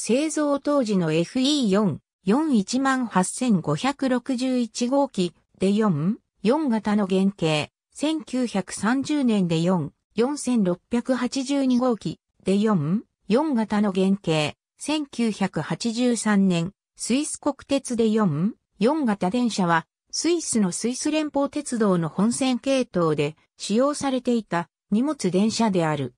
製造当時の FE4、418,561号機で4、4型の原型、1930年で4、4682号機で4、4型の原型、1983年、スイス国鉄で4、4型電車は、スイスのスイス連邦鉄道の本線系統で使用されていた荷物電車である。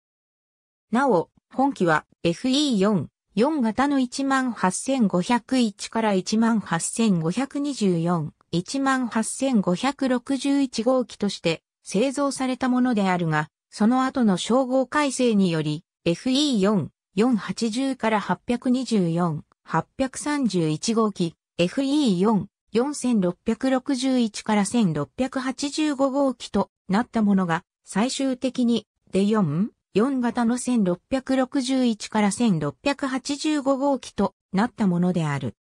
なお、本機は FE4、4型の18501から18524、18561号機として製造されたものであるが、その後の称号改正により、FE4、480から824、831号機、FE4、4661から1685号機となったものが、最終的に、で4 4型の1661から1685号機となったものである。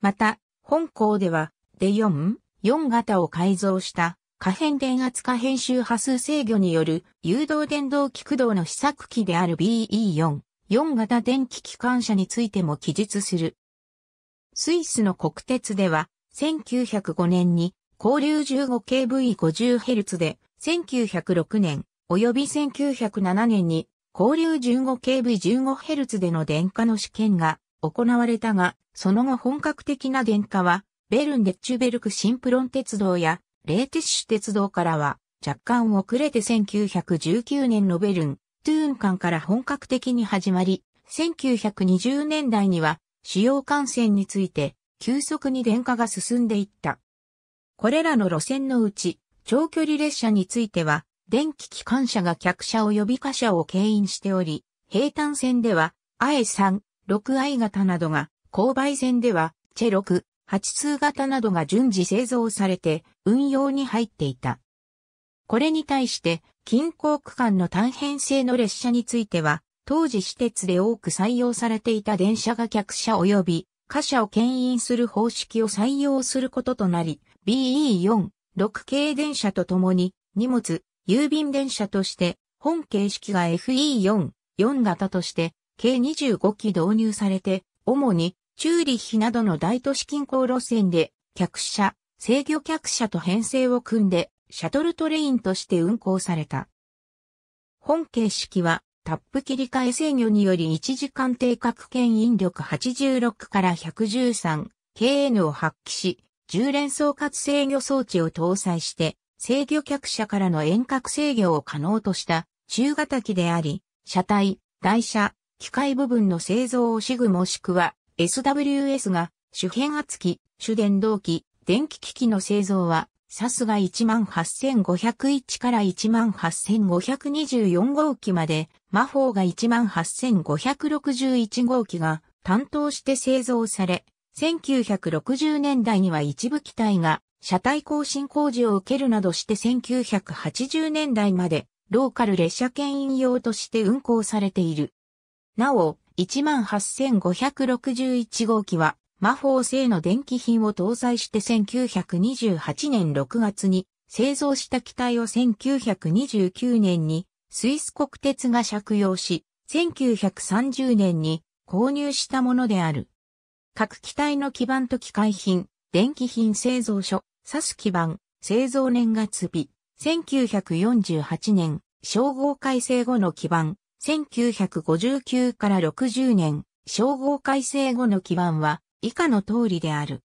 また、本校では、d 4、4型を改造した可変電圧可変周波数制御による誘導電動機駆動の試作機である BE4、4型電気機関車についても記述する。スイスの国鉄では、1905年に交流 15kV50Hz で、1906年、及び1907年に交流 15kV15Hz での電化の試験が行われたが、その後本格的な電化は、ベルン・デッチュベルク・シンプロン鉄道や、レーティッシュ鉄道からは、若干遅れて1919年のベルン、トゥーン間から本格的に始まり、1920年代には、主要幹線について、急速に電化が進んでいった。これらの路線のうち、長距離列車については、電気機関車が客車及び貨車を牽引しており、平坦線では I3、6i 型などが、勾配線ではチェ6、8通型などが順次製造されて運用に入っていた。これに対して、近郊区間の単編成の列車については、当時私鉄で多く採用されていた電車が客車及び貨車を牽引する方式を採用することとなり、BE4、6系電車とともに荷物、郵便電車として、本形式が FE4、4型として、計25機導入されて、主に、チューリッヒなどの大都市近郊路線で、客車、制御客車と編成を組んで、シャトルトレインとして運行された。本形式は、タップ切り替え制御により1時間定格圏引力86から113、KN を発揮し、10連総括制御装置を搭載して、制御客車からの遠隔制御を可能とした中型機であり、車体、台車、機械部分の製造をシグもしくは SWS が主変圧機、主電動機、電気機器の製造は、サスが18501から18524号機まで、魔法が18561号機が担当して製造され、1960年代には一部機体が車体更新工事を受けるなどして1980年代までローカル列車牽引用として運行されている。なお、18561号機は魔法製の電気品を搭載して1928年6月に製造した機体を1929年にスイス国鉄が借用し、1930年に購入したものである。各機体の基板と機械品、電気品製造所、刺す基盤、製造年月日、1948年、称号改正後の基盤、1959から60年、称号改正後の基盤は、以下の通りである。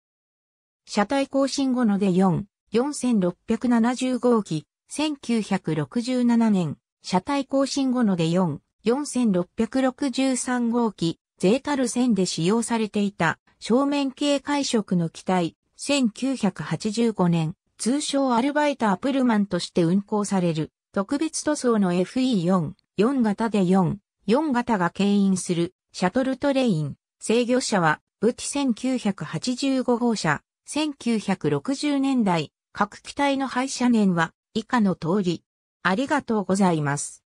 車体更新後ので4、4670号機、1967年、車体更新後ので4、4663号機、ゼータル線で使用されていた、正面形解色の機体、1985年、通称アルバイタープルマンとして運行される、特別塗装の FE4、4型で4、4型が牽引する、シャトルトレイン。制御車は、ブティ1985号車、1960年代、各機体の廃車年は、以下の通り。ありがとうございます。